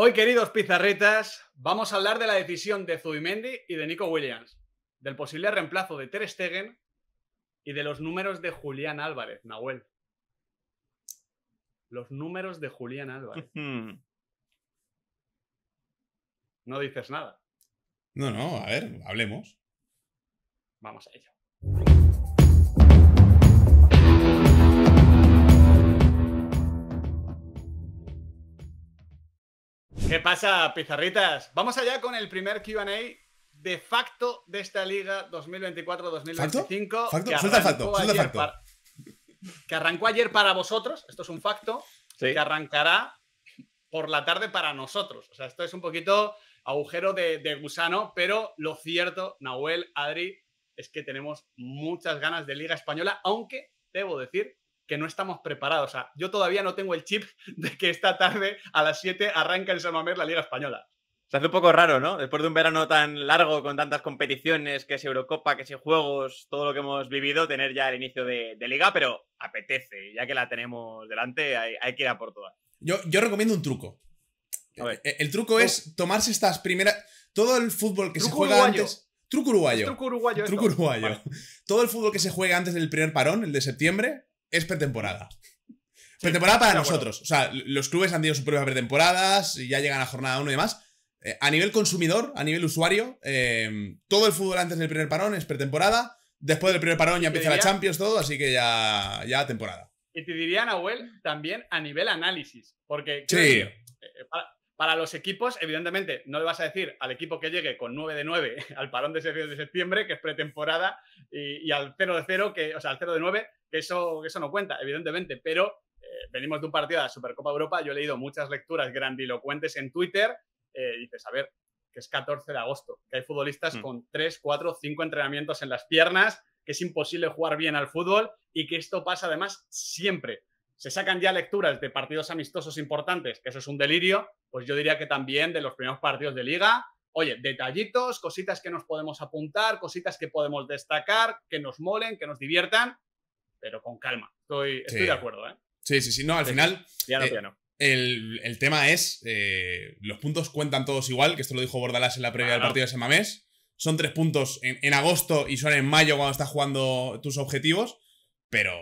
Hoy, queridos pizarritas, vamos a hablar de la decisión de Zubimendi y de Nico Williams, del posible reemplazo de Ter Stegen y de los números de Julián Álvarez, Nahuel. Los números de Julián Álvarez. No dices nada. No, no, a ver, hablemos. Vamos a ello. ¿Qué pasa, pizarritas? Vamos allá con el primer QA de facto de esta liga 2024-2025. Que que arrancó ayer para vosotros, esto es un facto, que arrancará por la tarde para nosotros. O sea, esto es un poquito agujero de gusano, pero lo cierto, Nahuel, Adri, es que tenemos muchas ganas de Liga Española, aunque debo decir que no estamos preparados. O sea, yo todavía no tengo el chip de que esta tarde a las 7 arranca en Mamés la Liga Española. Se hace un poco raro, ¿no? Después de un verano tan largo, con tantas competiciones, que es Eurocopa, que es Juegos, todo lo que hemos vivido, tener ya el inicio de, liga, pero apetece, ya que la tenemos delante, hay, que ir a por todas. Yo, recomiendo un truco. Eh, el, truco es tomarse estas primeras. Todo el fútbol que se juega antes. Truco uruguayo. truco uruguayo. Truco uruguayo. Todo el fútbol que se juega antes del primer parón, el de septiembre, es pretemporada. Pretemporada para nosotros. O sea, los clubes han tenido sus propias pretemporadas, ya llegan a jornada 1 y demás. Eh, a nivel consumidor, a nivel usuario, eh, todo el fútbol antes del primer parón es pretemporada. Después del primer parón ya empieza la Champions, todo, así que ya, ya temporada. Y te diría, Nahuel, también a nivel análisis. Porque sí. Eh, para los equipos, evidentemente, no le vas a decir al equipo que llegue con 9 de 9 al parón de de septiembre, que es pretemporada, y, al 0 de 0, que, o sea, al 0 de 9, que eso, eso no cuenta, evidentemente, pero eh, venimos de un partido de la Supercopa Europa, yo he leído muchas lecturas grandilocuentes en Twitter, eh, y dices, a ver, que es 14 de agosto, que hay futbolistas mm. con 3, 4, 5 entrenamientos en las piernas, que es imposible jugar bien al fútbol y que esto pasa además siempre se sacan ya lecturas de partidos amistosos importantes, que eso es un delirio, pues yo diría que también de los primeros partidos de liga, oye, detallitos, cositas que nos podemos apuntar, cositas que podemos destacar, que nos molen, que nos diviertan, pero con calma. Estoy, estoy de acuerdo, ¿eh? Sí, sí, sí, no, al final... Ya no, ya eh, no. El, tema es, eh, los puntos cuentan todos igual, que esto lo dijo Bordalás en la previa del partido de San Son tres puntos en, en agosto y son en mayo cuando estás jugando tus objetivos, pero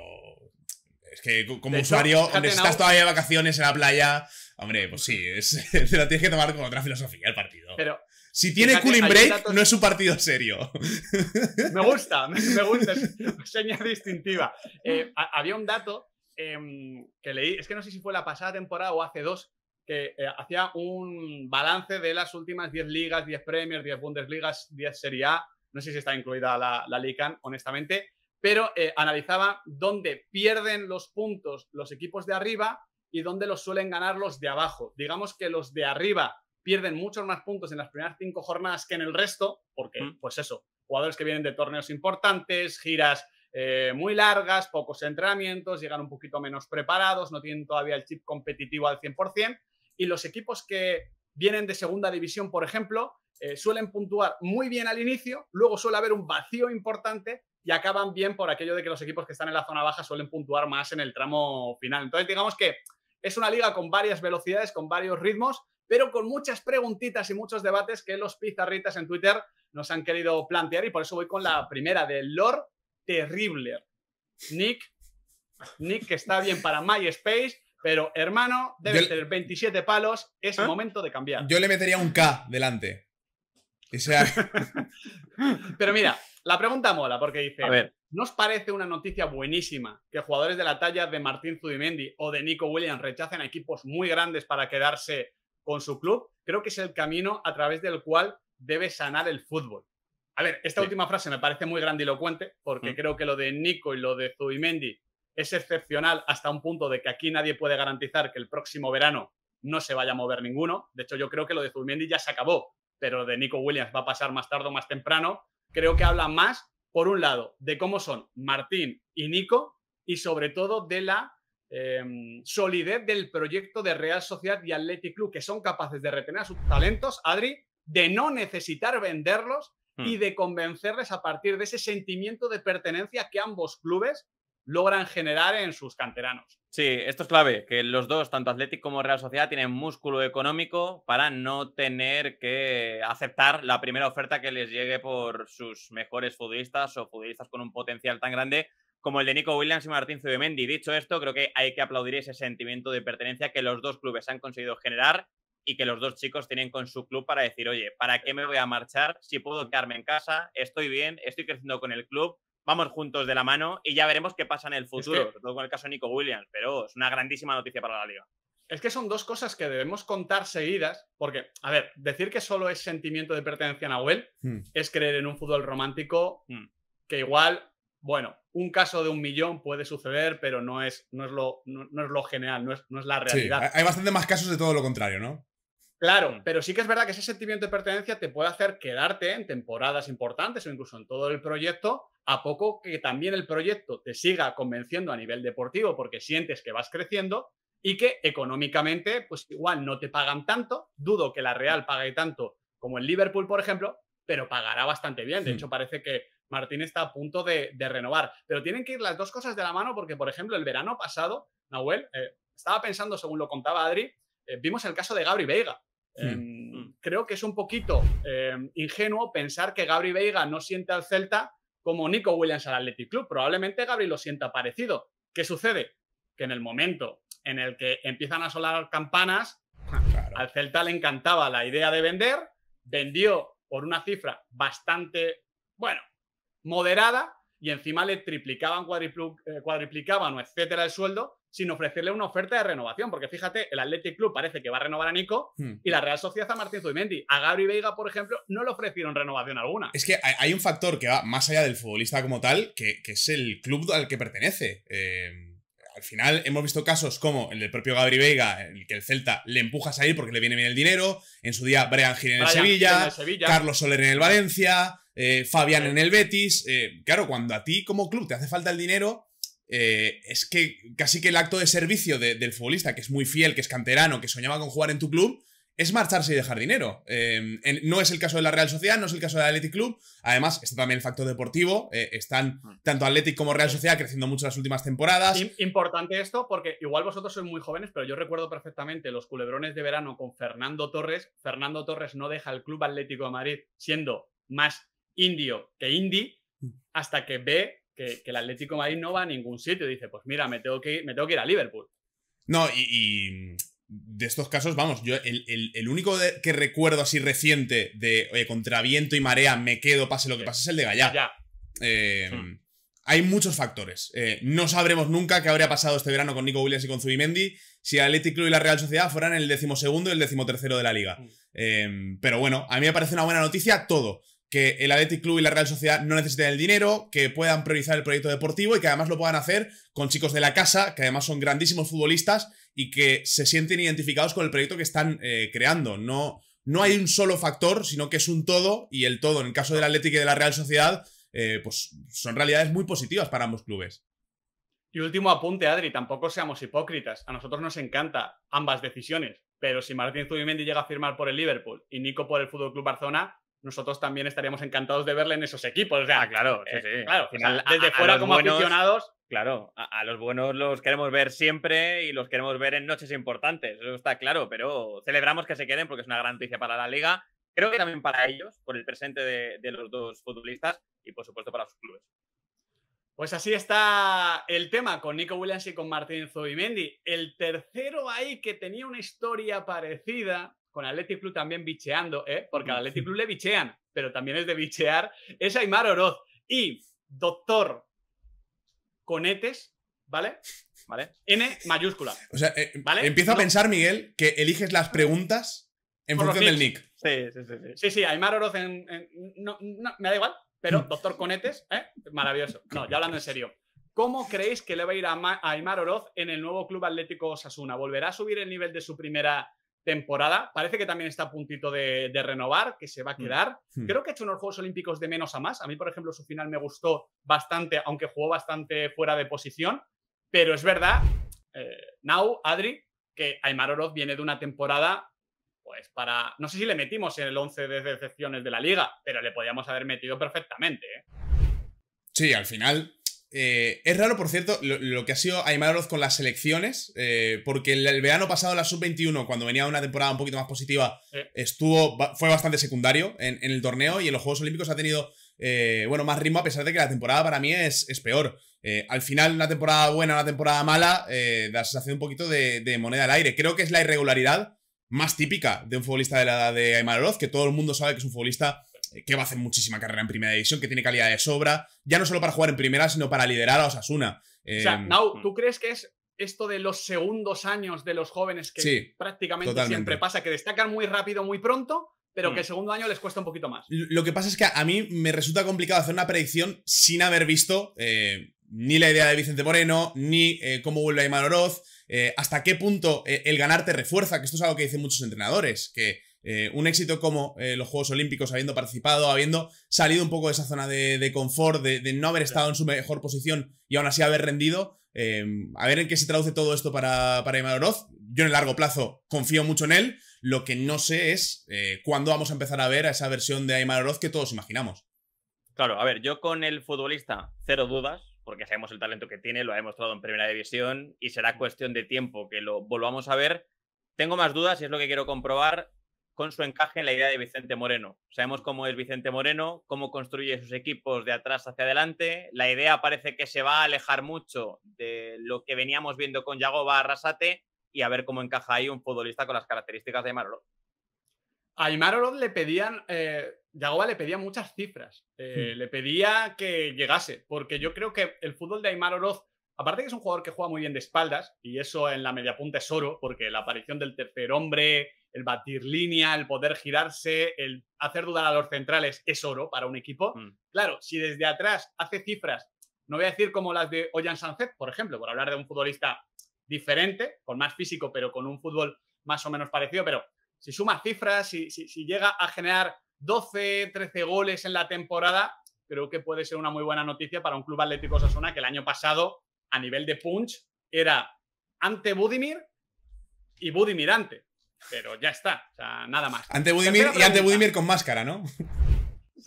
es que como usuario, hecho, estás todavía de vacaciones en la playa, hombre, pues sí, es, te lo tienes que tomar con otra filosofía el partido. Pero, si tiene cooling break, no es un partido serio. Me gusta, me gusta, es una señal distintiva. Eh, había un dato em, que leí, es que no sé si fue la pasada temporada o hace dos, que eh, hacía un balance de las últimas 10 ligas, 10 Premier, 10 Bundesligas, 10 Serie A. No sé si está incluida la, la Lican, honestamente pero eh, analizaba dónde pierden los puntos los equipos de arriba y dónde los suelen ganar los de abajo. Digamos que los de arriba pierden muchos más puntos en las primeras cinco jornadas que en el resto, porque, pues eso, jugadores que vienen de torneos importantes, giras eh, muy largas, pocos entrenamientos, llegan un poquito menos preparados, no tienen todavía el chip competitivo al 100%, y los equipos que vienen de segunda división, por ejemplo, eh, suelen puntuar muy bien al inicio, luego suele haber un vacío importante y acaban bien por aquello de que los equipos que están en la zona baja suelen puntuar más en el tramo final. Entonces, digamos que es una liga con varias velocidades, con varios ritmos, pero con muchas preguntitas y muchos debates que los pizarritas en Twitter nos han querido plantear y por eso voy con la primera de Lord terrible Nick, Nick que está bien para MySpace, pero hermano, debe tener 27 palos, es ¿Ah? momento de cambiar. Yo le metería un K delante. Pero mira, la pregunta mola porque dice, a ver. ¿no os parece una noticia buenísima que jugadores de la talla de Martín Zudimendi o de Nico Williams rechacen a equipos muy grandes para quedarse con su club? Creo que es el camino a través del cual debe sanar el fútbol. A ver, esta última frase me parece muy grandilocuente porque mm. creo que lo de Nico y lo de Zubimendi es excepcional hasta un punto de que aquí nadie puede garantizar que el próximo verano no se vaya a mover ninguno. De hecho, yo creo que lo de Zubimendi ya se acabó pero de Nico Williams va a pasar más tarde o más temprano, creo que habla más, por un lado, de cómo son Martín y Nico y sobre todo de la em, solidez del proyecto de Real Sociedad y Athletic Club, que son capaces de retener a sus talentos, Adri, de no necesitar venderlos y hmm. de convencerles a partir de ese sentimiento de pertenencia que ambos clubes logran generar en sus canteranos. Sí, esto es clave, que los dos, tanto Atlético como Real Sociedad, tienen músculo económico para no tener que aceptar la primera oferta que les llegue por sus mejores futbolistas o futbolistas con un potencial tan grande como el de Nico Williams y Martín Zubimendi. Dicho esto, creo que hay que aplaudir ese sentimiento de pertenencia que los dos clubes han conseguido generar y que los dos chicos tienen con su club para decir, oye, ¿para qué me voy a marchar si puedo quedarme en casa? Estoy bien, estoy creciendo con el club vamos juntos de la mano y ya veremos qué pasa en el futuro, sobre todo con el caso de Nico Williams, pero es una grandísima noticia para la liga. Es que son dos cosas que debemos contar seguidas, porque, a ver, decir que solo es sentimiento de pertenencia a Nahuel hmm. es creer en un fútbol romántico hmm. que igual, bueno, un caso de un millón puede suceder, pero no es, no es, lo, es lo general, no es, no es la realidad. hay bastante más casos de todo lo contrario, ¿no? Claro, hmm. pero sí que es verdad que ese sentimiento de pertenencia te puede hacer quedarte en temporadas importantes o incluso en todo el proyecto a poco que también el proyecto te siga convenciendo a nivel deportivo porque sientes que vas creciendo y que económicamente, pues igual no te pagan tanto, dudo que la Real pague tanto como el Liverpool, por ejemplo, pero pagará bastante bien. De hecho, parece que Martín está a punto de, renovar. Pero tienen que ir las dos cosas de la mano porque, por ejemplo, el verano pasado, Nahuel, eh, estaba pensando, según lo contaba Adri, eh, vimos el caso de Gabri Veiga. Em, mm. creo que es un poquito em, ingenuo pensar que Gabri Veiga no siente al Celta como Nico Williams al Athletic Club. Probablemente Gabriel lo sienta parecido. ¿Qué sucede? Que en el momento en el que empiezan a solar campanas, al Celta le encantaba la idea de vender, vendió por una cifra bastante, bueno, moderada, y encima le triplicaban, eh, cuadriplicaban etcétera el sueldo sin ofrecerle una oferta de renovación. Porque fíjate, el Athletic Club parece que va a renovar a Nico hmm. y la Real Sociedad a Martín Zubimendi. A Gabri Veiga, por ejemplo, no le ofrecieron renovación alguna. Es que hay un factor que va más allá del futbolista como tal, que, es el club al que pertenece. Eh, al final hemos visto casos como el del propio Gabri Veiga, el que el Celta le empuja a salir porque le viene bien el dinero. En su día, Brian Gil en el Sevilla, Carlos Soler en el Valencia. Eh, Fabián en el Betis. Eh, claro, cuando a ti como club te hace falta el dinero, eh, es que casi que el acto de servicio del futbolista, que es muy fiel, que es canterano, que soñaba con jugar en tu club, es marcharse y dejar dinero. no es el caso de la Real Sociedad, no es el caso del Athletic Club. Además, está también el factor deportivo. están mm. tanto Athletic como Real Sociedad creciendo mucho las últimas temporadas. Importante esto, porque igual vosotros sois muy jóvenes, pero yo recuerdo perfectamente los culebrones de verano con Fernando Torres. Fernando Torres no deja el Club Atlético de Madrid siendo más indio que indie mm. hasta que ve que, el Atlético Madrid no va a ningún sitio. Dice, pues mira, me tengo que ir, me tengo que ir a Liverpool. No, y, mm, de estos casos, vamos, yo el, único que recuerdo así reciente de, oye, contra viento y marea, me quedo, pase lo que pase, es el de Gallá. Eh, hay muchos factores. Eh, no sabremos nunca qué habría pasado este verano con Nico Williams y con Zubimendi si el Atlético y la Real Sociedad fueran el decimosegundo y el decimotercero de la liga. Mm. Eh, pero bueno, a mí me parece una buena noticia todo que el Athletic Club y la Real Sociedad no necesiten el dinero, que puedan priorizar el proyecto deportivo y que además lo puedan hacer con chicos de la casa, que además son grandísimos futbolistas y que se sienten identificados con el proyecto que están eh, creando. No, no hay un solo factor, sino que es un todo y el todo, en el caso del Athletic y de la Real Sociedad, eh, pues son realidades muy positivas para ambos clubes. Y último apunte, Adri, tampoco seamos hipócritas. A nosotros nos encantan ambas decisiones, pero si Martín Zubimendi llega a firmar por el Liverpool y Nico por el Fútbol Club Barcelona, nosotros también estaríamos encantados de verle en esos equipos. O claro, desde fuera como aficionados. Claro, a, los buenos los queremos ver siempre y los queremos ver en noches importantes, eso está claro, pero celebramos que se queden porque es una gran noticia para la liga. Creo que también para ellos, por el presente de, los dos futbolistas y por supuesto para sus clubes. Pues así está el tema con Nico Williams y con Martín Zubimendi. El tercero ahí que tenía una historia parecida, con Athletic Club también bicheando, ¿eh? porque a Athletic Club le bichean, pero también es de bichear, es Aymar Oroz. Y doctor Conetes, ¿vale? ¿Vale? N mayúscula. O sea, eh, empiezo a pensar, Miguel, que eliges las preguntas en función del nick. Sí, sí, sí. Sí, sí, sí Aymar Oroz en, no, me da igual, pero mm. doctor Conetes, ¿eh? Maravilloso. No, ya hablando en serio. ¿Cómo creéis que le va a ir a, Aymar Oroz en el nuevo Club Atlético Osasuna? ¿Volverá a subir el nivel de su primera temporada. Parece que también está a puntito de, renovar, que se va a hmm. quedar. Hmm. Creo que ha hecho unos Juegos Olímpicos de menos a más. A mí, por ejemplo, su final me gustó bastante, aunque jugó bastante fuera de posición. Pero es verdad, eh, Now, Adri, que Aymar Oroz viene de una temporada pues para. No sé si le metimos en el 11 de decepciones de la liga, pero le podíamos haber metido perfectamente. ¿eh? Sí, al final eh, es raro, por cierto, lo, que ha sido Aymar Oroz con las selecciones, eh, porque el, verano pasado la sub-21, cuando venía una temporada un poquito más positiva, eh. estuvo, fue bastante secundario en, el torneo y en los Juegos Olímpicos ha tenido bueno, más ritmo, a pesar de que la temporada para mí es, peor. al final, una temporada buena, una temporada mala, da la sensación un poquito de, de, moneda al aire. Creo que es la irregularidad más típica de un futbolista de la edad de Aymar Oroz, que todo el mundo sabe que es un futbolista eh, que va a hacer muchísima carrera en primera división, que tiene calidad de sobra, ya no solo para jugar en primera, sino para liderar a Osasuna. o sea, em, Nau, mm. ¿tú crees que es esto de los segundos años de los jóvenes que prácticamente siempre pasa, que destacan muy rápido, muy pronto? pero que el mm. segundo año les cuesta un poquito más. Lo que pasa es que a mí me resulta complicado hacer una predicción sin haber visto eh, ni la idea de Vicente Moreno, ni eh, cómo vuelve Aymar Oroz, hasta qué punto el ganar te refuerza, que esto es algo que dicen muchos entrenadores, que eh, un éxito como eh, los Juegos Olímpicos, habiendo participado, habiendo salido un poco de esa zona de, confort, de, no haber estado en su mejor posición y aún así haber rendido. Em, a ver en qué se traduce todo esto para, para Oroz. Yo en el largo plazo confío mucho en él. Lo que no sé es eh, cuándo vamos a empezar a ver a esa versión de Aymar Oroz que todos imaginamos. Claro, a ver, yo con el futbolista, cero dudas, porque sabemos el talento que tiene, lo ha demostrado en primera división y será mm. cuestión de tiempo que lo volvamos a ver. Tengo más dudas y es lo que quiero comprobar con su encaje en la idea de Vicente Moreno. Sabemos cómo es Vicente Moreno, cómo construye sus equipos de atrás hacia adelante. La idea parece que se va a alejar mucho de lo que veníamos viendo con Yagoba Arrasate y a ver cómo encaja ahí un futbolista con las características de Aymar Oroz. A Aymar Oroz le pedían, eh, le pedía muchas cifras, eh, hmm. le pedía que llegase, porque yo creo que el fútbol de Aymar Oroz, aparte que es un jugador que juega muy bien de espaldas, y eso en la media punta es oro, porque la aparición del tercer hombre, el batir línea, el poder girarse, el hacer dudar a los centrales es oro para un equipo. Mm. Claro, si desde atrás hace cifras, no voy a decir como las de Ollán Sánchez, por ejemplo, por hablar de un futbolista diferente, con más físico, pero con un fútbol más o menos parecido, pero si suma cifras, si, si, llega a generar 12, 13 goles en la temporada, creo que puede ser una muy buena noticia para un club atlético Sasuna que el año pasado, a nivel de punch, era ante Budimir y Budimir ante pero ya está, nada más. Ante Budimir, y ante Budimir con máscara, ¿no?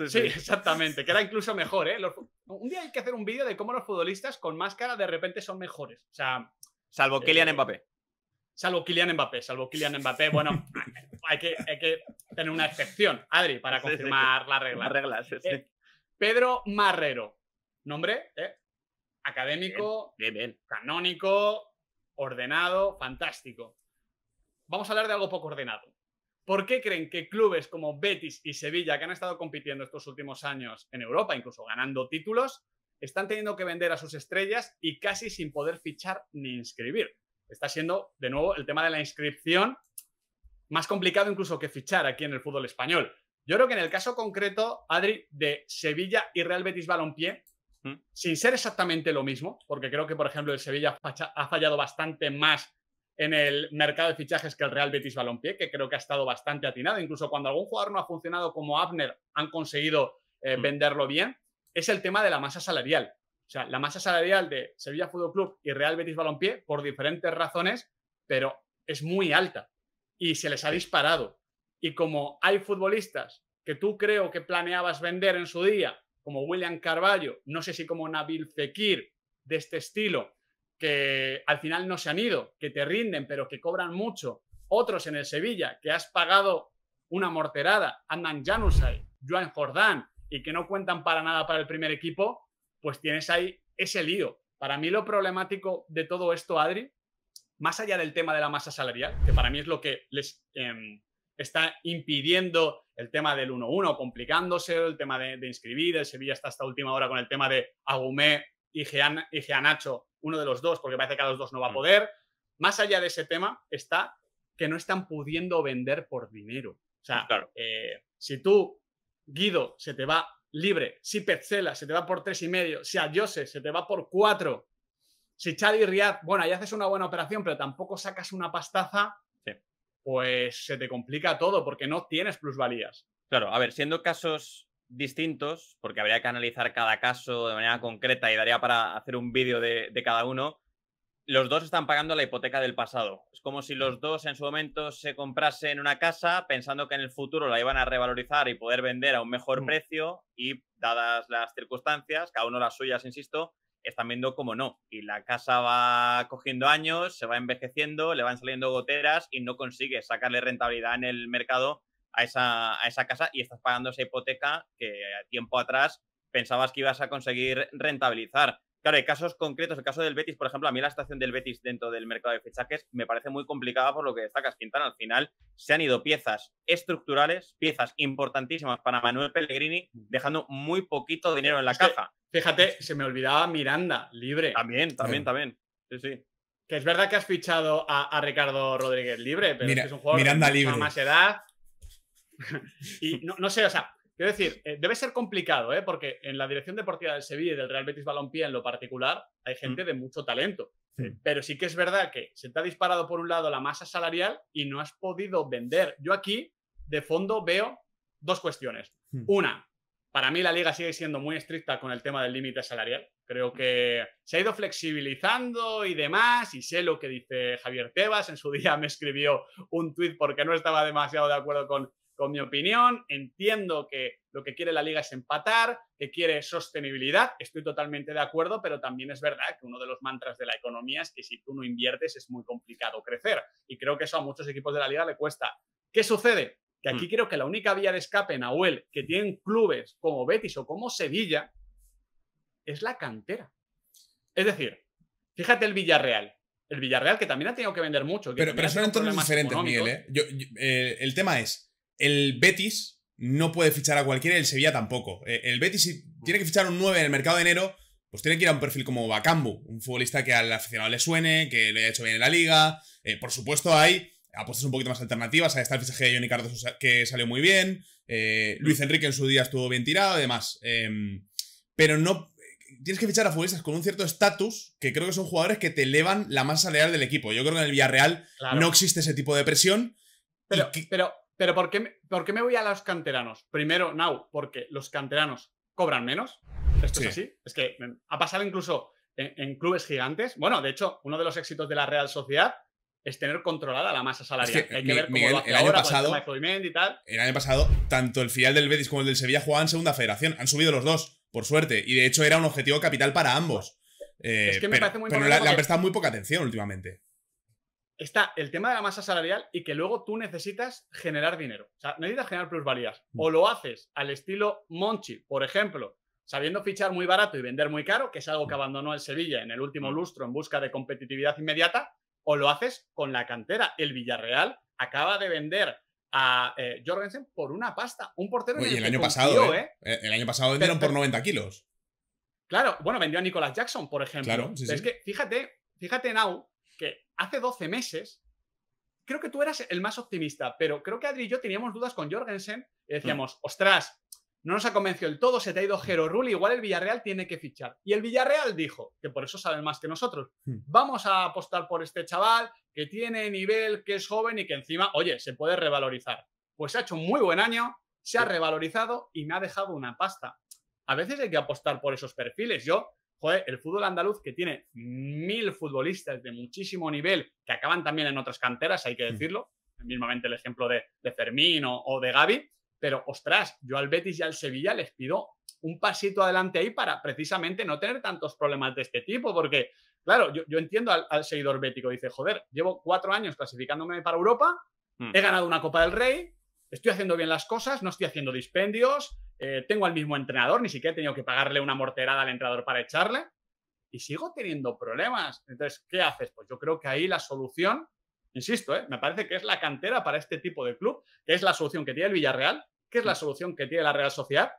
Sí, exactamente, que era incluso mejor, ¿eh? un día hay que hacer un vídeo de cómo los futbolistas con máscara de repente son mejores. O sea, salvo eh, Kylian Mbappé. Salvo Kylian Mbappé, salvo Kylian Mbappé, bueno, hay que, tener una excepción, Adri, para confirmar las reglas la regla. sí, eh, Pedro Marrero, nombre ¿eh? académico, canónico, ordenado, fantástico vamos a hablar de algo poco ordenado. ¿Por qué creen que clubes como Betis y Sevilla, que han estado compitiendo estos últimos años en Europa, incluso ganando títulos, están teniendo que vender a sus estrellas y casi sin poder fichar ni inscribir? Está siendo, de nuevo, el tema de la inscripción más complicado incluso que fichar aquí en el fútbol español. Yo creo que en el caso concreto, Adri, de Sevilla y Real Betis Balompié, mm. sin ser exactamente lo mismo, porque creo que, por ejemplo, el Sevilla ha fallado bastante más en el mercado de fichajes que el Real Betis Balompié, que creo que ha estado bastante atinado. Incluso cuando algún jugador no ha funcionado como Abner, han conseguido eh, mm. venderlo bien. Es el tema de la masa salarial. O sea, la masa salarial de Sevilla Fútbol Club y Real Betis Balompié, por diferentes razones, pero es muy alta y se les ha disparado. Y como hay futbolistas que tú creo que planeabas vender en su día, como William Carballo, no sé si como Nabil Fekir, de este estilo, que al final no se han ido, que te rinden, pero que cobran mucho. Otros en el Sevilla, que has pagado una morterada, Andan Janusay, Joan Jordán, y que no cuentan para nada para el primer equipo, pues tienes ahí ese lío. Para mí lo problemático de todo esto, Adri, más allá del tema de la masa salarial, que para mí es lo que les em, está impidiendo el tema del 1-1, complicándose, el tema de, inscribir, el Sevilla está hasta última hora con el tema de Agumé y Nacho, uno de los dos, porque parece que a los dos no va a mm. poder. Más allá de ese tema está que no están pudiendo vender por dinero. O sea, eh, si tú, Guido, se te va libre, si Petzela se te va por tres y medio, si Ayose se te va por cuatro, si y Riyad, bueno, ahí haces una buena operación, pero tampoco sacas una pastaza, pues se te complica todo porque no tienes plusvalías. Claro, a ver, siendo casos distintos, porque habría que analizar cada caso de manera concreta y daría para hacer un vídeo de, cada uno, los dos están pagando la hipoteca del pasado. Es como si los dos en su momento se comprasen una casa pensando que en el futuro la iban a revalorizar y poder vender a un mejor mm. precio y dadas las circunstancias, cada uno las suyas, insisto, están viendo cómo no. Y la casa va cogiendo años, se va envejeciendo, le van saliendo goteras y no consigue sacarle rentabilidad en el mercado a esa, esa casa y estás pagando esa hipoteca que tiempo atrás pensabas que ibas a conseguir rentabilizar. Claro, hay casos concretos, el caso del Betis, por ejemplo, a mí la estación del Betis dentro del mercado de fichajes me parece muy complicada por lo que destacas, Quintana. Al final se han ido piezas estructurales, piezas importantísimas para Manuel Pellegrini, mm. dejando muy poquito dinero en la caja. fíjate, se me olvidaba Miranda, libre. También, también, también. Sí, Que es verdad que has fichado a, Ricardo Rodríguez libre, pero es, un jugador Miranda más edad y no, sé, o sea, quiero decir, eh, debe ser complicado, ¿eh? porque en la dirección deportiva del Sevilla y del Real Betis Balompié en lo particular hay mm. gente de mucho talento. Pero sí que es verdad que se te ha disparado por un lado la masa salarial y no has podido vender. Yo aquí, de fondo, veo dos cuestiones. Mm. Una, para mí la liga sigue siendo muy estricta con el tema del límite salarial. Creo que se ha ido flexibilizando y demás, y sé lo que dice Javier Tebas. En su día me escribió un tuit porque no estaba demasiado de acuerdo con con mi opinión, entiendo que lo que quiere la liga es empatar, que quiere sostenibilidad, estoy totalmente de acuerdo, pero también es verdad que uno de los mantras de la economía es que si tú no inviertes es muy complicado crecer y creo que eso a muchos equipos de la liga le cuesta. ¿Qué sucede? Que aquí mm. creo que la única vía de escape, en auel que tienen clubes como Betis o como Sevilla, es la cantera. Es decir, fíjate el Villarreal, el Villarreal que también ha tenido que vender mucho. pero, pero son entornos diferentes, Miguel. ¿eh? eh, el tema es, el Betis no puede fichar a cualquiera y el Sevilla tampoco. Eh, el Betis, si tiene que fichar un 9 en el mercado de enero, pues tiene que ir a un perfil como Bacambu, un futbolista que al aficionado le suene, que le haya hecho bien en la liga. Eh, por supuesto, hay apuestas un poquito más alternativas. Ahí está el fichaje de Johnny Cardoso que salió muy bien. Eh, Luis Enrique en su día estuvo bien tirado y demás. Em, pero no. Tienes que fichar a futbolistas con un cierto estatus que creo que son jugadores que te elevan la masa leal del equipo. Yo creo que en el Villarreal no existe ese tipo de presión. pero pero ¿por qué, me voy a los canteranos? Primero, Now, porque los canteranos cobran menos. Esto es así. Es que mm, ha pasado incluso en, clubes gigantes. Bueno, de hecho, uno de los éxitos de la Real Sociedad es tener controlada la masa salarial. Hay que ver cómo el año pasado, el y año pasado, tanto el filial del Betis como el del Sevilla jugaban segunda federación. Han subido los dos, por suerte. Y de hecho era un objetivo capital para ambos. es eh, que me parece muy Pero le han prestado muy poca atención últimamente está el tema de la masa salarial y que luego tú necesitas generar dinero. O sea, necesitas generar plusvalías. O mm. lo haces al estilo Monchi, por ejemplo, sabiendo fichar muy barato y vender muy caro, que es algo que mm. abandonó el Sevilla en el último mm. lustro en busca de competitividad inmediata, o lo haces con la cantera. El Villarreal acaba de vender a eh, Jorgensen por una pasta, un portero. y el, año pasado, ¿eh? ¿eh? El año pasado vendieron por 90 kilos. Claro, bueno, vendió a Nicolas Jackson, por ejemplo. Claro, sí, Es que fíjate, fíjate, now hace 12 meses, creo que tú eras el más optimista, pero creo que Adri y yo teníamos dudas con Jorgensen y decíamos, mm. ostras, no nos ha convencido el todo, se te ha ido Jero Rulli, igual el Villarreal tiene que fichar. Y el Villarreal dijo, que por eso saben más que nosotros, mm. vamos a apostar por este chaval que tiene nivel, que es joven y que encima, oye, se puede revalorizar. Pues ha hecho un muy buen año, se ha revalorizado y me ha dejado una pasta. A veces hay que apostar por esos perfiles. Yo joder, el fútbol andaluz que tiene mil futbolistas de muchísimo nivel que acaban también en otras canteras, hay que hmm. decirlo, mismamente el ejemplo de, de Fermín o, de Gaby, pero ostras, yo al Betis y al Sevilla les pido un pasito adelante ahí para precisamente no tener tantos problemas de este tipo, porque claro, yo, entiendo al, seguidor bético, dice, joder, llevo cuatro años clasificándome para Europa, hmm. he ganado una Copa del Rey, estoy haciendo bien las cosas, no estoy haciendo dispendios, eh, tengo al mismo entrenador, ni siquiera he tenido que pagarle una morterada al entrenador para echarle y sigo teniendo problemas. Entonces, ¿qué haces? Pues yo creo que ahí la solución, insisto, eh, me parece que es la cantera para este tipo de club, que es la solución que tiene el Villarreal, que es la solución que tiene la Real Sociedad.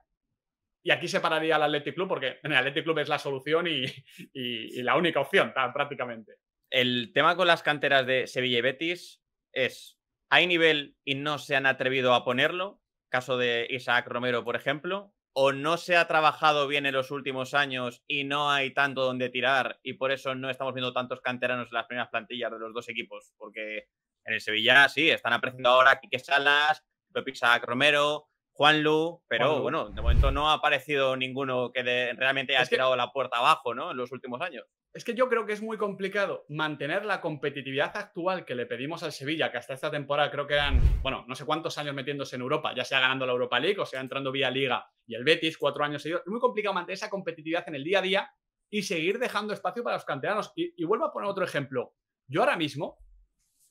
Y aquí se pararía el Athletic Club porque en el Athletic Club es la solución y, y la única opción, prácticamente. El tema con las canteras de Sevilla y Betis es ¿Hay nivel y no se han atrevido a ponerlo? Caso de Isaac Romero, por ejemplo. ¿O no se ha trabajado bien en los últimos años y no hay tanto donde tirar y por eso no estamos viendo tantos canteranos en las primeras plantillas de los dos equipos? Porque en el Sevilla sí, están apareciendo ahora Quique Salas, Pepe Isaac Romero, Juan Lu, pero bueno, de momento no ha aparecido ninguno que realmente haya tirado la puerta abajo, ¿no? En los últimos años. Es que yo creo que es muy complicado mantener la competitividad actual que le pedimos al Sevilla, que hasta esta temporada creo que eran, bueno, no sé cuántos años metiéndose en Europa, ya sea ganando la Europa League o sea entrando vía Liga y el Betis, cuatro años seguidos. Es muy complicado mantener esa competitividad en el día a día y seguir dejando espacio para los canteranos. Y, vuelvo a poner otro ejemplo. Yo ahora mismo,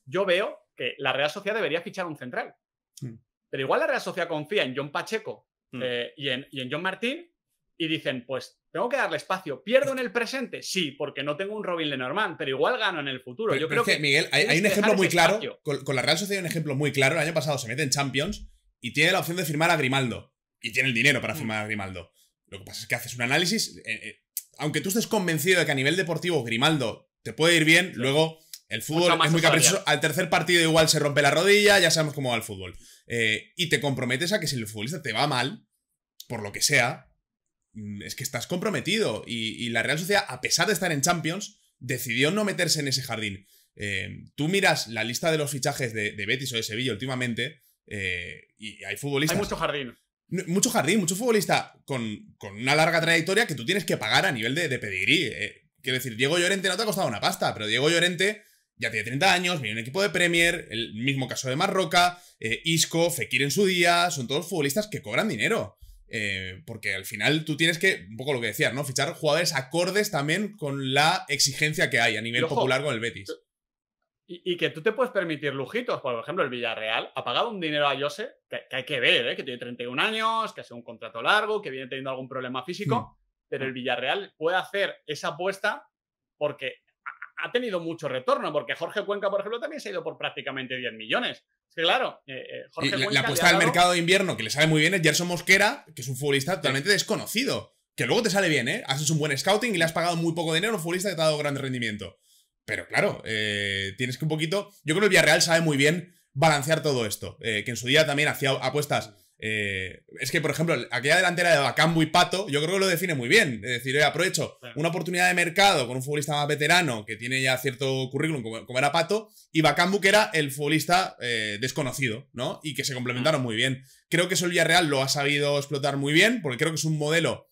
yo veo que la Real Sociedad debería fichar un central. Hmm. Pero igual la Real Sociedad confía en John Pacheco hmm. eh, y, en, John Martín y dicen, pues tengo que darle espacio. ¿Pierdo en el presente? Sí, porque no tengo un Robin Lenormand, pero igual gano en el futuro. que, Miguel, hay, un ejemplo muy claro. Con, la Real Sociedad hay un ejemplo muy claro. El año pasado se mete en Champions y tiene la opción de firmar a Grimaldo. Y tiene el dinero para hmm. firmar a Grimaldo. Lo que pasa es que haces un análisis. Eh, eh, aunque tú estés convencido de que a nivel deportivo Grimaldo te puede ir bien, luego el fútbol es muy caprichoso. Al tercer partido igual se rompe la rodilla, ya sabemos cómo va el fútbol. Eh, y te comprometes a que si el futbolista te va mal, por lo que sea, mm, es que estás comprometido. Y, la Real Sociedad, a pesar de estar en Champions, decidió no meterse en ese jardín. Eh, tú miras la lista de los fichajes de, Betis o de Sevilla últimamente, eh, y hay futbolistas. Hay mucho jardín. Mucho jardín, mucho futbolista con, una larga trayectoria que tú tienes que pagar a nivel de, de pedigrí. quiero decir, Diego Llorente no te ha costado una pasta, pero Diego Llorente ya tiene 30 años, viene un equipo de Premier, el mismo caso de Marroca, eh, Isco, Fekir en su día, son todos futbolistas que cobran dinero. Eh, porque al final tú tienes que, un poco lo que decías, ¿no? Fichar jugadores acordes también con la exigencia que hay a nivel popular con el Betis. Y, que tú te puedes permitir lujitos. Por ejemplo, el Villarreal ha pagado un dinero a Jose que, hay que ver, ¿eh? que tiene 31 años, que ha sido un contrato largo, que viene teniendo algún problema físico. Hmm. Pero el Villarreal puede hacer esa apuesta porque ha tenido mucho retorno, porque Jorge Cuenca, por ejemplo, también se ha ido por prácticamente 10 millones. Sí, claro, eh, eh, Jorge la, Cuenca. La apuesta del mercado de invierno que le sale muy bien es Gerson Mosquera, que es un futbolista totalmente desconocido. Que luego te sale bien, ¿eh? Haces un buen scouting y le has pagado muy poco dinero a un futbolista que te ha dado gran rendimiento. Pero claro, eh, tienes que un poquito. Yo creo que el Villarreal sabe muy bien balancear todo esto. que en su día también hacía apuestas eh, es que, por ejemplo, aquella delantera de Bacambu y Pato, yo creo que lo define muy bien. Es decir, aprovecho una oportunidad de mercado con un futbolista más veterano que tiene ya cierto currículum, como, era Pato, y Bacambu, que era el futbolista eh, desconocido, ¿no? Y que se complementaron mm. muy bien. Creo que eso el Villarreal lo ha sabido explotar muy bien, porque creo que es un modelo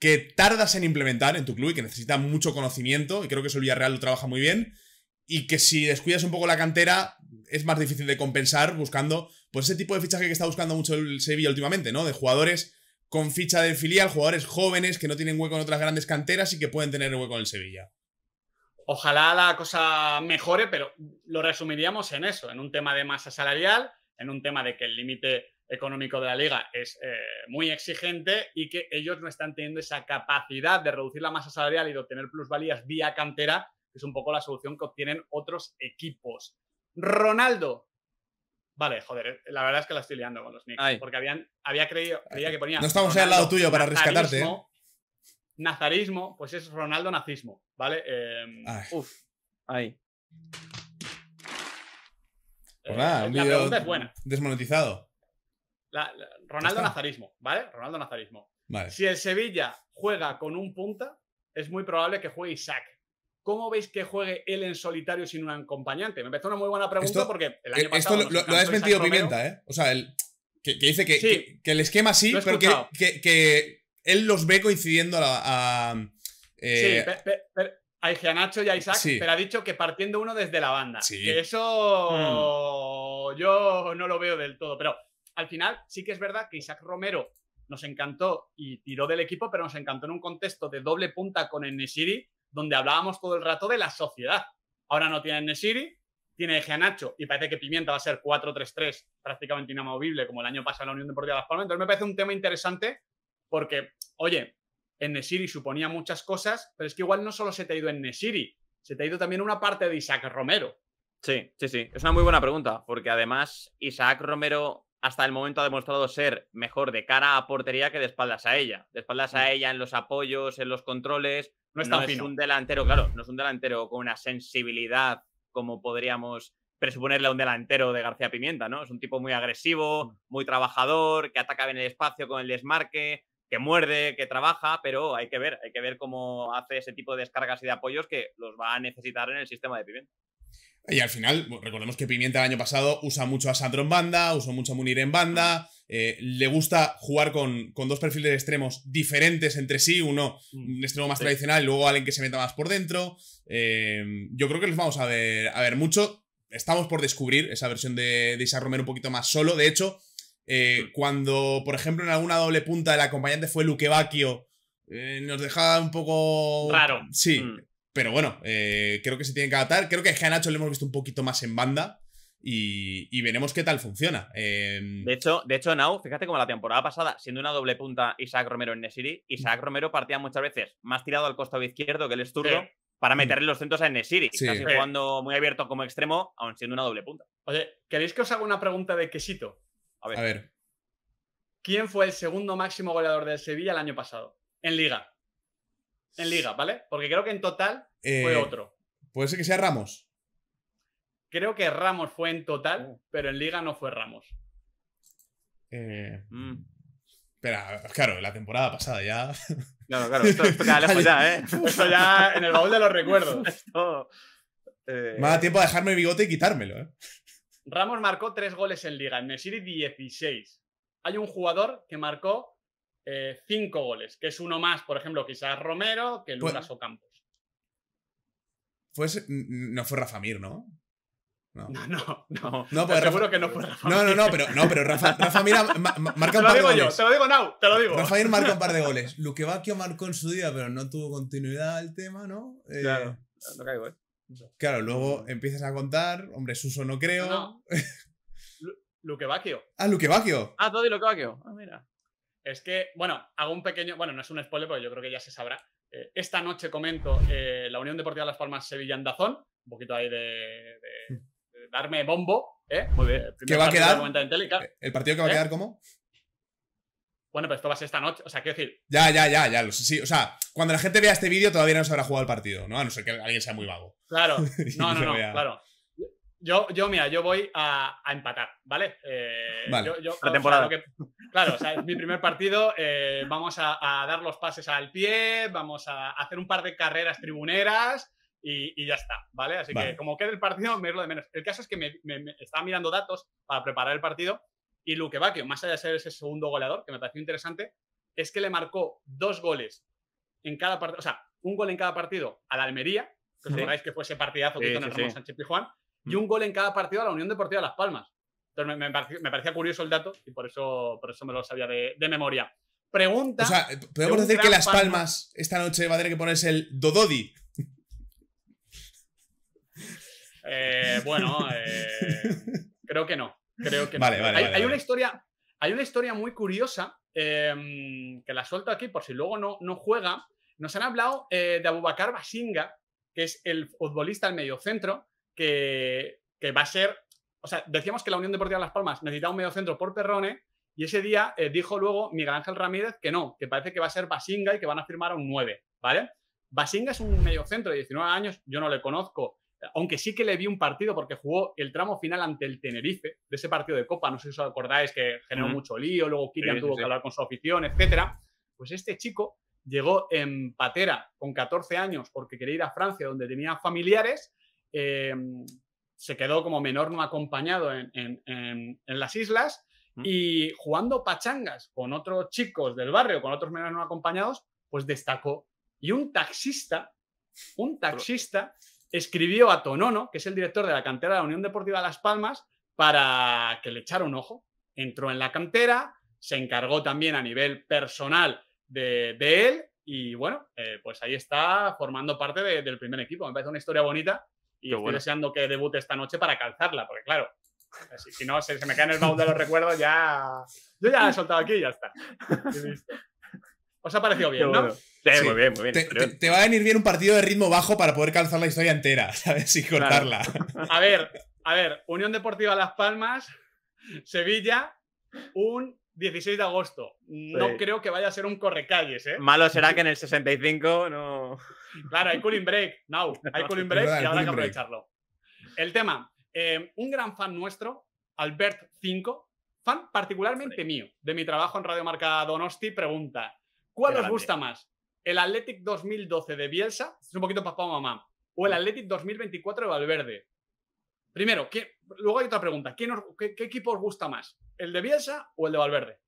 que tardas en implementar en tu club y que necesita mucho conocimiento, y creo que eso el lo trabaja muy bien y que si descuidas un poco la cantera es más difícil de compensar buscando pues ese tipo de fichaje que está buscando mucho el Sevilla últimamente, ¿no? De jugadores con ficha de filial, jugadores jóvenes que no tienen hueco en otras grandes canteras y que pueden tener hueco en el Sevilla. Ojalá la cosa mejore, pero lo resumiríamos en eso, en un tema de masa salarial, en un tema de que el límite económico de la liga es eh, muy exigente y que ellos no están teniendo esa capacidad de reducir la masa salarial y de obtener plusvalías vía cantera, que es un poco la solución que obtienen otros equipos. Ronaldo, Vale, joder, eh, la verdad es que la estoy liando con los Knicks. Porque habían, había creído, que ponía. No estamos ahí al lado tuyo para rescatarte. ¿eh? Nazarismo, pues es Ronaldo nazismo, ¿vale? Em, eh, Uf. Pues ahí. la pregunta es buena. Desmonetizado. Ronaldo Nazarismo, ¿vale? Ronaldo Nazarismo. Vale. Si el Sevilla juega con un punta, es muy probable que juegue Isaac. ¿Cómo veis que juegue él en solitario sin un acompañante? Me empezó una muy buena pregunta porque el eh, año pasado. Esto lo, ha desmentido Pimienta, ¿eh? O sea, el, que, dice que, el esquema sí, pero que, que él los ve coincidiendo a. Eh, sí, pero pe, Nacho y a Isaac, pero ha dicho que partiendo uno desde la banda. Sí. Que eso mm. yo no lo veo del todo, pero al final sí que es verdad que Isaac Romero nos encantó y tiró del equipo, pero nos encantó en un contexto de doble punta con el Nesiri, donde hablábamos todo el rato de la sociedad. Ahora no tiene Nesiri, tiene Eje Nacho y parece que Pimienta va a ser 4-3-3, prácticamente inamovible, como el año pasado en la Unión Deportiva de Las Palmas. Entonces me parece un tema interesante porque, oye, en Nesiri suponía muchas cosas, pero es que igual no solo se te ha ido en Nesiri, se te ha ido también una parte de Isaac Romero. Sí, sí, sí. Es una muy buena pregunta, porque además Isaac Romero hasta el momento ha demostrado ser mejor de cara a portería que de espaldas a ella. De espaldas mm. a ella en los apoyos, en los controles. No es, tan un delantero, claro, no es un delantero con una sensibilidad como podríamos presuponerle a un delantero de García Pimienta, ¿no? Es un tipo muy agresivo, mm. muy trabajador, que ataca bien el espacio con el desmarque, que muerde, que trabaja, pero hay que ver, hay que ver cómo hace ese tipo de descargas y de apoyos que los va a necesitar en el sistema de Pimienta. Y al final, recordemos que Pimienta el año pasado usa mucho a Sandro en banda, usó mucho a Munir en banda, eh, le gusta jugar con, dos perfiles de extremos diferentes entre sí, uno un extremo más tradicional luego alguien que se meta más por dentro. Em, yo creo que los vamos a ver, a ver mucho. Estamos por descubrir esa versión de, de Isaac Romero un poquito más solo. De hecho, eh, cuando, por ejemplo, en alguna doble punta el acompañante fue Luque Bacchio, eh, nos dejaba un poco... Raro. Sí, mm. Pero bueno, eh, creo que se tiene que adaptar. Creo que a Nacho le hemos visto un poquito más en banda. Y, veremos qué tal funciona. Em, de hecho, de hecho, fíjate cómo la temporada pasada, siendo una doble punta Isaac Romero en Nesiri, Isaac Romero partía muchas veces más tirado al costado izquierdo que el esturdo para mm. meterle los centros a Nesiri, casi jugando muy abierto como extremo, aun siendo una doble punta. Oye, ¿queréis que os haga una pregunta de quesito? A ver. A ver. ¿Quién fue el segundo máximo goleador de Sevilla el año pasado? En Liga. En Liga, ¿vale? Porque creo que en total fue eh, otro. Puede ser que sea Ramos. Creo que Ramos fue en total, oh. pero en Liga no fue Ramos. Eh, mm. Espera, claro, la temporada pasada ya. Claro, claro, esto, lejos ya, ¿eh? Esto ya en el baúl de los recuerdos. Esto, eh, Me da tiempo a dejarme el bigote y quitármelo, ¿eh? Ramos marcó tres goles en Liga, en Mesiri 16. Hay un jugador que marcó eh, cinco goles, que es uno más, por ejemplo, quizás Romero que Lucas o Campos Pues no fue Rafa Mir, ¿no? No, no, no. no. no seguro que no fue Rafa No, no, no, pero, no, pero Rafa, Rafa Mir marca un par de goles. Te lo digo yo, te lo digo now, te lo digo. Rafa Mir marca un par de goles. Luquevaquio marcó en su día, pero no tuvo continuidad el tema, ¿no? Eh, claro, no caigo, ¿eh? Claro, luego mm. empiezas a contar. Hombre, Suso no creo. No, Luquevacchio. Ah, Luquevaquio. Ah, todo y Luquevacchio. Ah, mira es que, bueno, hago un pequeño, bueno, no es un spoiler, porque yo creo que ya se sabrá. Eh, esta noche comento eh, la Unión Deportiva de Las Palmas Sevilla Andazón, un poquito ahí de, de, darme bombo, ¿eh? Muy bien. Eh, ¿Qué va a quedar? ¿El partido que va a quedar cómo? Bueno, pues esto va a ser esta noche, o sea, quiero decir... Ya, ya, ya, ya, sí, o sea, cuando la gente vea este vídeo todavía no se habrá jugado el partido, ¿no? A no ser que alguien sea muy vago. Claro, no, no, no claro. Yo, yo, mira, yo voy a, empatar, ¿vale? Eh, vale. claro, o sea, es mi primer partido. Eh, vamos a, dar los pases al pie, vamos a hacer un par de carreras tribuneras y, ya está, ¿vale? Así que como quede el partido, me lo de menos. El caso es que me, estaba mirando datos para preparar el partido y Luque Bacchio, más allá de ser ese segundo goleador, que me pareció interesante, es que le marcó dos goles en cada partido, o sea, un gol en cada partido a la Almería, que os que fue ese partidazo que hizo sí, Ramón Sánchez Pijuán y un gol en cada partido a la Unión Deportiva Las Palmas. Entonces me, parecía, curioso el dato y por eso, por eso me lo sabía de, memoria. Pregunta. O sea, eh, podemos decir que Las Palmas esta noche va a tener que ponerse el Dododi. Eh, bueno, eh, creo que no. Creo que vale, hay, una historia, hay una historia muy curiosa em, que la suelto aquí por si luego no, no juega. Nos han hablado de Abubakar Basinga, que es el futbolista al mediocentro, que, va a ser. O sea, decíamos que la Unión Deportiva de Las Palmas necesitaba un medio centro por Perrone, y ese día eh, dijo luego Miguel Ángel Ramírez que no, que parece que va a ser Basinga y que van a firmar a un 9, ¿vale? Basinga es un mediocentro de 19 años, yo no le conozco, aunque sí que le vi un partido porque jugó el tramo final ante el Tenerife de ese partido de Copa, no sé si os acordáis que generó mucho lío, luego Kylian tuvo que hablar con su afición, etc Pues este chico llegó en patera con 14 años porque quería ir a Francia donde tenía familiares Em, se quedó como menor no acompañado en, en, las islas mm. y jugando pachangas con otros chicos del barrio, con otros menores no acompañados, pues destacó. Y un taxista, un taxista escribió a Tonono, que es el director de la cantera de la Unión Deportiva Las Palmas, para que le echara un ojo. Entró en la cantera, se encargó también a nivel personal de, él y bueno, eh, pues ahí está formando parte del primer equipo. Me parece una historia bonita y estoy deseando que debute esta noche para calzarla, porque claro, si no, se, me cae en el baúl de los recuerdos, ya. Yo ya he soltado aquí y ya está. ¿Os ha parecido bien, no? Sí, muy bien, muy bien. Te, va a venir bien un partido de ritmo bajo para poder calzar la historia entera, ¿sabes? Y cortarla. A ver, a ver, Unión Deportiva Las Palmas, Sevilla, un 16 de agosto. No creo que vaya a ser un correcalles, ¿eh? Malo será que en el 65 no. Claro, hay cooling break, now. Hay cooling break y habrá que aprovecharlo. El tema, eh, un gran fan nuestro, Albert 5, fan particularmente mío, de mi trabajo en Radio Marca Donosti, pregunta, ¿cuál os gusta más? ¿El Athletic 2012 de Bielsa? Es un poquito papá o mamá. ¿O el Athletic 2024 de Valverde? Primero, luego hay otra pregunta. ¿Qué, ¿Qué equipo os gusta más? ¿El de Bielsa o el de Valverde?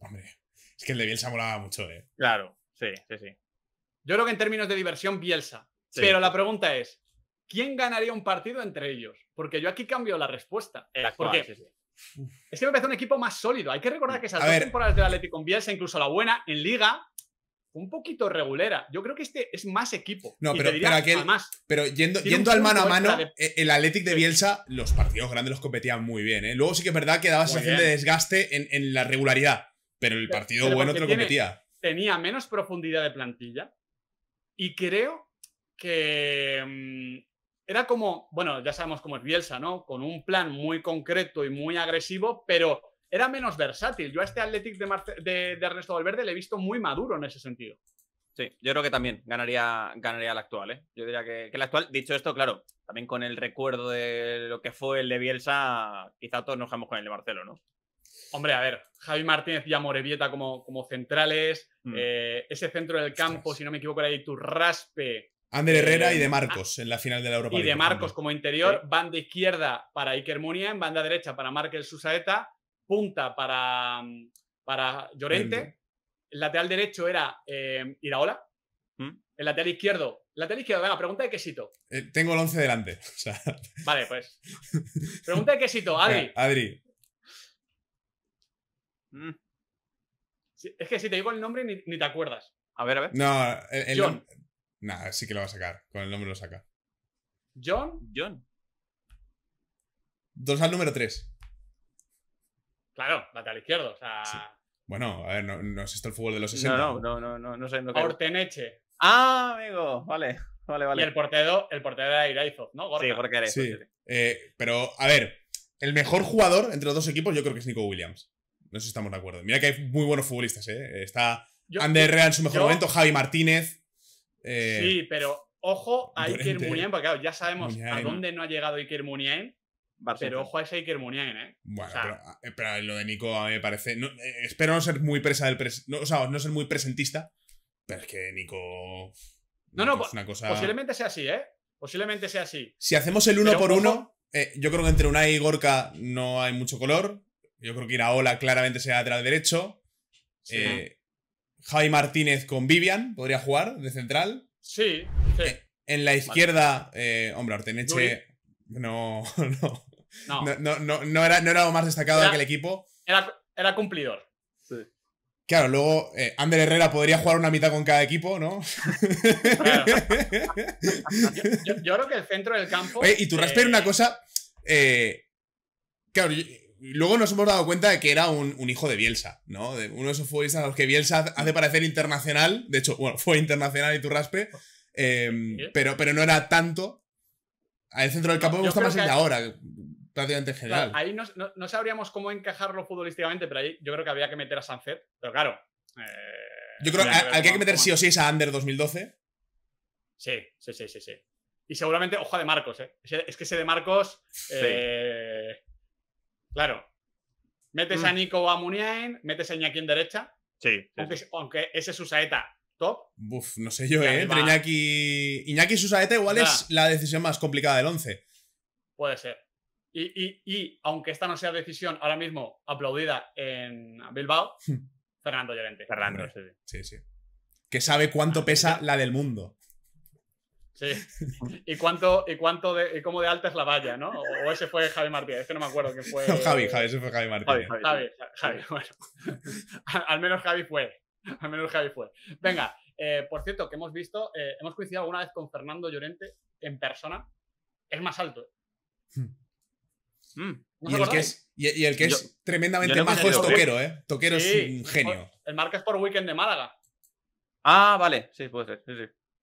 Hombre, es que el de Bielsa molaba mucho, ¿eh? Claro, sí, sí, sí. Yo creo que en términos de diversión, Bielsa. Pero la pregunta es, ¿quién ganaría un partido entre ellos? Porque yo aquí cambio la respuesta. Este me parece un equipo más sólido. Hay que recordar que esas dos temporadas del Atlético con Bielsa, incluso la buena en Liga, un poquito regulera. Yo creo que este es más equipo. No, pero, pero, aquel, pero yendo, al mano a mano, e-, el Athletic de Bielsa, los partidos grandes los competían muy bien. ¿eh? Luego sí que es verdad que daba sensación de desgaste en, la regularidad, pero el partido bueno te lo competía. Tenía menos profundidad de plantilla, y creo que mm, era como, bueno, ya sabemos cómo es Bielsa, ¿no? Con un plan muy concreto y muy agresivo, pero era menos versátil. Yo a este Athletic de, de, Ernesto Valverde le he visto muy maduro en ese sentido. Sí, yo creo que también ganaría, ganaría el actual, ¿eh? Yo diría que, que el actual, dicho esto, claro, también con el recuerdo de lo que fue el de Bielsa, quizá todos nos quedamos con el de Marcelo, ¿no? Hombre, a ver, Javi Martínez y Amorebieta como, como centrales, mm. eh, ese centro del campo, si no me equivoco, era raspe. Ander Herrera y eh, de ah, Marcos en la final de la Europa. Y de Marcos como interior, banda izquierda para Iker Muniain, banda derecha para Markel Susaeta, punta para, para Llorente, el lateral derecho era eh, Iraola, mm. el lateral izquierdo Lateral izquierdo, venga, pregunta de quesito. Eh, tengo el 11 delante. Vale, pues. Pregunta de quesito, Adri. Adri. Mm. es que si te digo el nombre ni, te acuerdas. A ver, a ver. No, el, John. Nah, sí que lo va a sacar. Con el nombre lo saca. John. John. Dos al número 3. Claro, al izquierdo. O sea. Bueno, a ver, no, no esto el fútbol de los 60. No, no, no, no, sé. Orteneche. Ah, amigo, vale. Vale, vale. Y el portero, el portero era Iraizo ¿no? Sí, porque Sí. Eh, pero, a ver, el mejor jugador entre los dos equipos yo creo que es Nico Williams. No sé si estamos de acuerdo. Mira que hay muy buenos futbolistas, ¿eh? Está Ander Real en su mejor momento, Javi Martínez. Eh, sí, pero ojo a Iker Muniain, porque ya sabemos a dónde no ha llegado Iker Muniain. pero ojo a ese Iker Muniain, ¿eh? Bueno, ah, eh, pero, lo de Nico a mí me parece. Eh, espero no ser muy presa del no, o sea, no ser muy presentista, pero es que Nico. No, no, posiblemente sea así, ¿eh? Posiblemente sea así. Si hacemos el uno por uno, yo creo que entre Unai y Gorka no hay mucho color. Yo creo que Iraola claramente será lateral derecho. Eh, Javi Martínez con Vivian podría jugar de central. Sí. sí. Eh, en la izquierda, eh, hombre, Orteneche no no, no. era, no era más destacado que el equipo. Era, cumplidor. Sí. Claro, luego Ander Herrera podría jugar una mitad con cada equipo, ¿no? yo, creo que el centro del campo. y tú, Rasper, una cosa. claro, yo luego nos hemos dado cuenta de que era un, un hijo de Bielsa, ¿no? De uno de esos futbolistas a los que Bielsa hace parecer internacional. De hecho, bueno, fue internacional y tu raspe. Em, pero, pero no era tanto. Al centro del campo me gusta más el ahora, prácticamente en general. ahí no, no, sabríamos cómo encajarlo futbolísticamente, pero ahí yo creo que había que meter a Sancet. Pero claro. Eh, yo creo que que hay que meter sí o sí es a Under 2012. Sí, sí, sí, sí, Y seguramente, ojo de Marcos, ¿eh? Es que ese de Marcos. Eh, Claro. Metes a mm. Nico a Muniain, metes a Iñaki en derecha. Sí. Aunque, ese es su saeta top. Uf, no sé yo, ¿eh? Entre Iñaki, Iñaki y Susaeta igual es la decisión más complicada del 11. Puede ser. Y, aunque esta no sea decisión ahora mismo aplaudida en Bilbao, hmm. Fernando Llorente. Fernando, sí, sí. sí, Que sabe cuánto pesa la del mundo. Sí. ¿Y cuánto, y cuánto de, y cómo de alta es la valla, no? O ese fue Javi Martínez, es que no me acuerdo quién fue. No, Javi, Javi, ese fue Javi Martínez. Javi, Javi, bueno. Al menos Javi fue. Al menos Javi fue. Venga, eh, por cierto, que hemos visto, eh, hemos coincidido alguna vez con Fernando Llorente en persona. Es más alto. ¿eh? Hmm. Hmm. y, el que es, tremendamente no majo es Toquero, ¿eh? Toquero es un genio. El marca es por Weekend de Málaga. Ah, vale, sí, puede ser.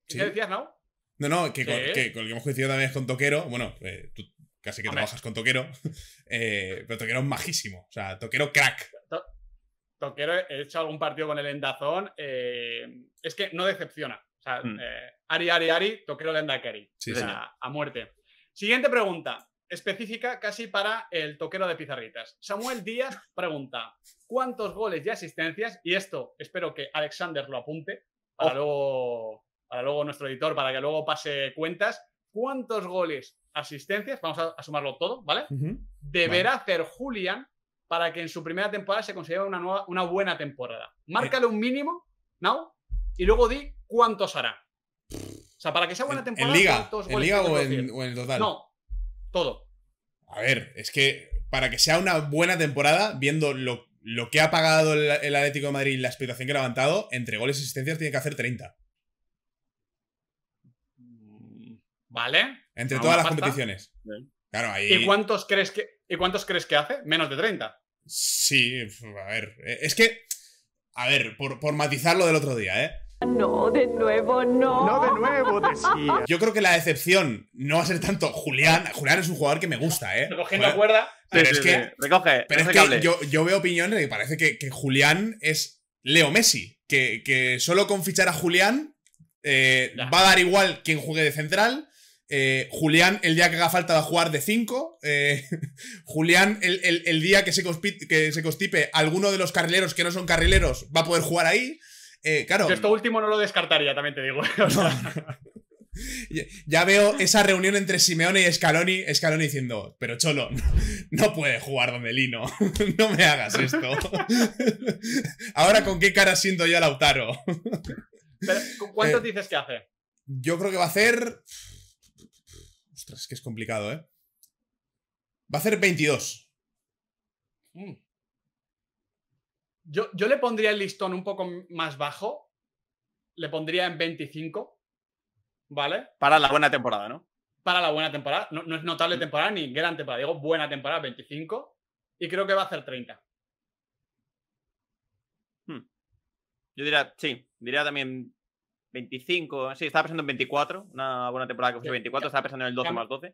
Sí, sí. ¿Qué decías, no? No, no, que, con, el que hemos coincidido también es con Toquero. Bueno, eh, tú casi que trabajas con Toquero. Eh, pero Toquero es majísimo. O sea, Toquero crack. toquero, he hecho algún partido con el Endazón. Eh, es que no decepciona. O sea, hmm. Ari, Ari, Ari, Toquero le anda o sea, a muerte. Siguiente pregunta. Específica casi para el toquero de pizarritas. Samuel Díaz pregunta: ¿Cuántos goles y asistencias? Y esto espero que Alexander lo apunte para luego para luego nuestro editor, para que luego pase cuentas, cuántos goles, asistencias, vamos a, sumarlo todo, ¿vale? Deberá hacer Julian para que en su primera temporada se consiga una, una buena temporada. Márcale un mínimo, ¿no? Y luego di cuántos hará. O sea, para que sea buena temporada. ¿En, liga, en liga o en, total? No, todo. A ver, es que para que sea una buena temporada, viendo lo, lo que ha pagado el, Atlético de Madrid y la expectación que ha levantado, entre goles y asistencias tiene que hacer 30. ¿Vale? Entre todas las competiciones. ¿Y cuántos, crees que, hace? Menos de 30. Sí, a ver. Eh, es que. A ver, por, por matizar lo del otro día, ¿eh? No, de nuevo, no. No, de nuevo, decía. Yo creo que la decepción no va a ser tanto Julián. Julián es un jugador que me gusta, ¿eh? Recogiendo cuerda. Pero es que. Recoge. Pero es que yo, veo opiniones y parece que, Julián es Leo Messi. Que, solo con fichar a Julián eh, va a dar igual quien juegue de central eh, Julián, el día que haga falta jugar de 5. Eh, Julián, el, día que se, constipe, alguno de los carrileros que no son carrileros, va a poder jugar ahí. Eh, claro. esto último no lo descartaría, también te digo. ya veo esa reunión entre Simeone y Scaloni, Scaloni diciendo, pero Cholo, no puede jugar donde Lino, no me hagas esto. Ahora con qué cara siento yo a Lautaro. Pero, ¿Cuántos dices que hace? Yo creo que va a hacer... Ostras, es que es complicado, ¿eh? Va a hacer 22. Mm. Yo, le pondría el listón un poco más bajo. Le pondría en 25. ¿Vale? Para la buena temporada, ¿no? Para la buena temporada. No, es notable mm. temporada ni gran temporada. Digo, buena temporada, 25. Y creo que va a hacer 30. Hmm. Yo diría, sí, diría también 25, sí, estaba pensando en 24, una buena temporada que fue 24, estaba pensando en el 12 más 12.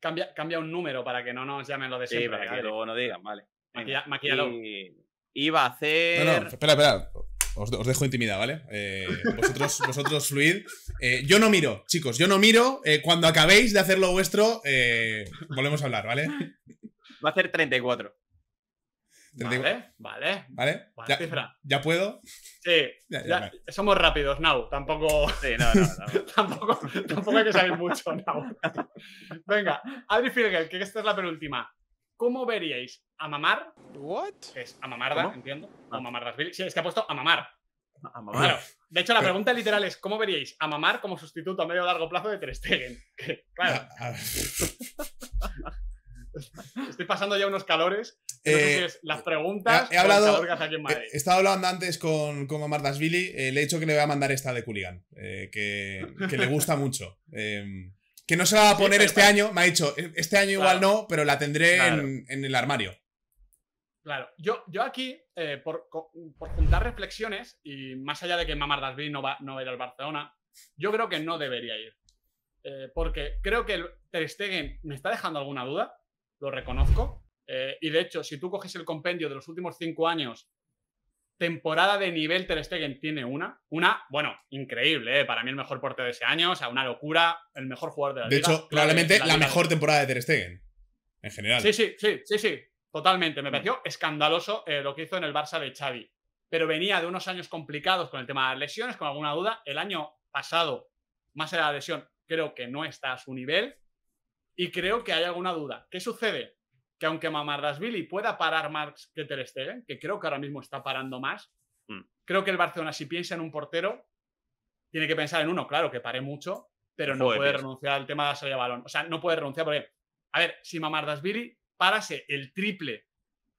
Cambia, cambia un número para que no nos llamen lo de siempre. Sí, para que, luego no digan, vale. Maquilla, Iba a hacer... espera, espera. Os, dejo intimidad, ¿vale? Eh, vosotros, fluid. Eh, yo no miro, chicos, yo no miro. Eh, cuando acabéis de hacer lo vuestro, volvemos a hablar, ¿vale? Va a hacer 34. Vale, vale. ¿Vale? vale ya puedo? Sí. Somos rápidos, Now. Tampoco. Sí, no, no, tampoco, tampoco hay que saber mucho, Now. Venga, Adri Firgel, que esta es la penúltima. ¿Cómo veríais a mamar? ¿What? Es a mamarda, entiendo. a ah. mamarda. Sí, es que ha puesto a mamar. A De hecho, la pregunta literal es: ¿cómo veríais a mamar como sustituto a medio o largo plazo de Ter Stegen? claro. Estoy pasando ya unos calores. Eh, las preguntas. He, hablado, He, estado hablando antes con, con Billy. Eh, le he dicho que le voy a mandar esta de Culigan, eh, que, le gusta mucho. Em, que no se la va a poner este año. Me ha dicho, e-, este año igual no, pero la tendré en, el armario. Claro, yo, yo aquí, por, juntar reflexiones, y más allá de que Mamar Dasby no va, no va a ir al Barcelona, yo creo que no debería ir. porque creo que el Ter me está dejando alguna duda lo reconozco. Eh, y de hecho, si tú coges el compendio de los últimos cinco años, temporada de nivel Ter Stegen tiene una. Una, bueno, increíble, eh, para mí el mejor porte de ese año, o sea, una locura, el mejor jugador de la de De hecho, probablemente la, mejor temporada de Ter Stegen, en general. Sí, sí, sí, sí, sí, totalmente. Me mm. pareció escandaloso eh, lo que hizo en el Barça de Xavi. Pero venía de unos años complicados con el tema de las lesiones, con alguna duda. El año pasado, más allá de la lesión, creo que no está a su nivel y creo que hay alguna duda. ¿Qué sucede? Que aunque Mamardasvili pueda parar marx que Ter que creo que ahora mismo está parando más, mm. creo que el Barcelona si piensa en un portero tiene que pensar en uno, claro, que pare mucho, pero no puede renunciar al tema de la salida de balón. O sea, no puede renunciar porque, a ver, si Mamardasvili parase el triple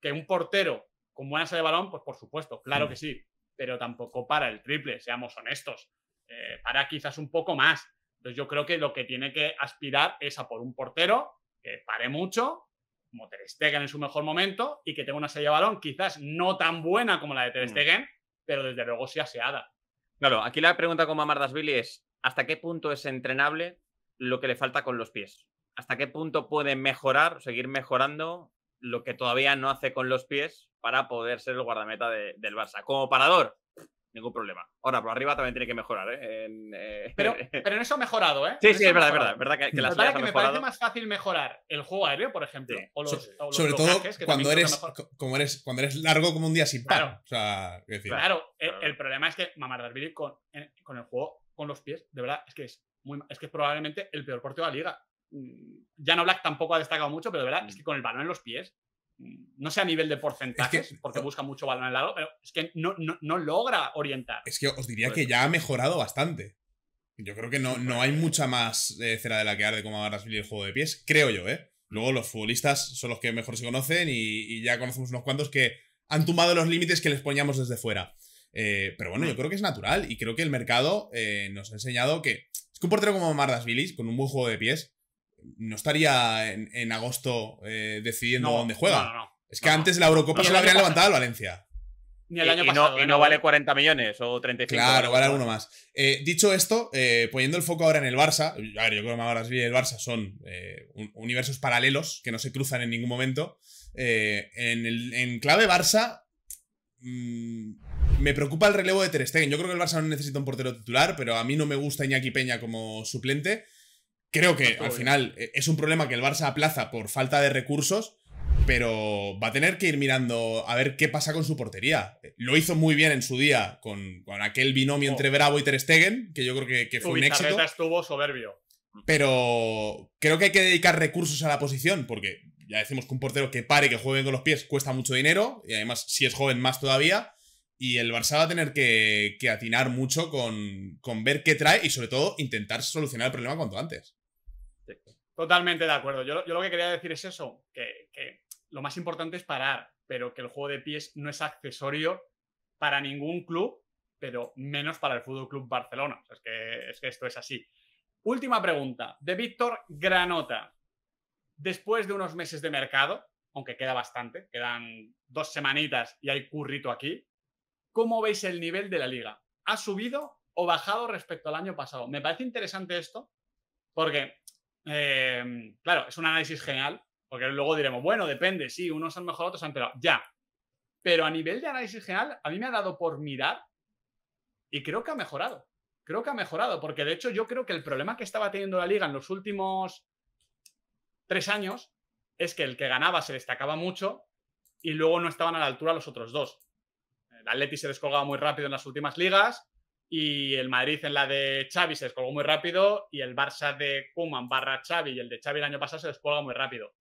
que un portero con buena salida de balón, pues por supuesto, claro mm. que sí, pero tampoco para el triple, seamos honestos. Eh, para quizás un poco más. Entonces yo creo que lo que tiene que aspirar es a por un portero que pare mucho, como Ter Stegen en su mejor momento, y que tenga una serie de balón quizás no tan buena como la de Ter hmm. Stegen, pero desde luego sea aseada. Claro, aquí la pregunta con Billy es ¿hasta qué punto es entrenable lo que le falta con los pies? ¿Hasta qué punto puede mejorar, seguir mejorando lo que todavía no hace con los pies para poder ser el guardameta del Barça? Como parador, ningún problema. Ahora, por arriba también tiene que mejorar, ¿eh? eh pero, en eso ha mejorado, ¿eh? Sí, sí, es verdad, es verdad, verdad. que, que, me parece más fácil mejorar el juego aéreo, por ejemplo. sobre todo cuando eres, como eres, cuando eres largo como un día sin Claro, el, problema es que mamar con, eh, con el juego con los pies, de verdad, es que es, muy, es que probablemente el peor portero de la liga. Mm, Jan Black tampoco ha destacado mucho, pero de verdad mm. es que con el balón en los pies no sé a nivel de porcentajes, porque busca mucho balón al lado, pero es que no, logra orientar. Es que os diría que ya ha mejorado bastante. Yo creo que no, hay mucha más eh, cera de la que arde como a en el juego de pies, creo yo, ¿eh? Luego los futbolistas son los que mejor se conocen y, ya conocemos unos cuantos que han tumbado los límites que les poníamos desde fuera. Eh, pero bueno, yo mm. creo que es natural y creo que el mercado eh, nos ha enseñado que es que un portero como Mardas Vilis, con un buen juego de pies, no estaría en, agosto eh, decidiendo dónde juega. es que antes la Eurocopa se la habrían levantado a Valencia. Ni el año pasado, y, no, vale 40 millones o 35. Claro, vale alguno más. Eh, dicho esto, eh, poniendo el foco ahora en el Barça, yo creo que el Barça son universos paralelos que no se cruzan en ningún momento. En, clave Barça, mm, me preocupa el relevo de Ter Stegen. Yo creo que el Barça no necesita un portero titular, pero a mí no me gusta Iñaki Peña como suplente. Creo que al final eh, es un problema que el Barça aplaza por falta de recursos, pero va a tener que ir mirando a ver qué pasa con su portería. Eh, lo hizo muy bien en su día con, aquel binomio entre oh. Bravo y Ter Stegen, que yo creo que, fue un éxito. estuvo soberbio. Pero creo que hay que dedicar recursos a la posición, porque ya decimos que un portero que pare, que juegue con los pies, cuesta mucho dinero, y además si es joven más todavía. Y el Barça va a tener que, atinar mucho con, con ver qué trae y sobre todo intentar solucionar el problema cuanto antes. Totalmente de acuerdo. Yo, lo que quería decir es eso, que, lo más importante es parar, pero que el juego de pies no es accesorio para ningún club, pero menos para el Fútbol Club Barcelona. es, que, es que esto es así. Última pregunta, de Víctor Granota. Después de unos meses de mercado, aunque queda bastante, quedan dos semanitas y hay currito aquí, ¿cómo veis el nivel de la liga? ¿Ha subido o bajado respecto al año pasado? Me parece interesante esto, porque Em, claro, es un análisis genial, porque luego diremos, bueno, depende, sí, unos han mejorado, otros han empeorado. Ya. Pero a nivel de análisis general, a mí me ha dado por mirar y creo que ha mejorado. Creo que ha mejorado, porque de hecho yo creo que el problema que estaba teniendo la liga en los últimos tres años es que el que ganaba se destacaba mucho y luego no estaban a la altura los otros dos. El Atleti se descolgaba muy rápido en las últimas ligas, y el Madrid en la de Xavi se descolgó muy rápido y el Barça de Kuman barra Xavi y el de Xavi el año pasado se descolgó muy rápido.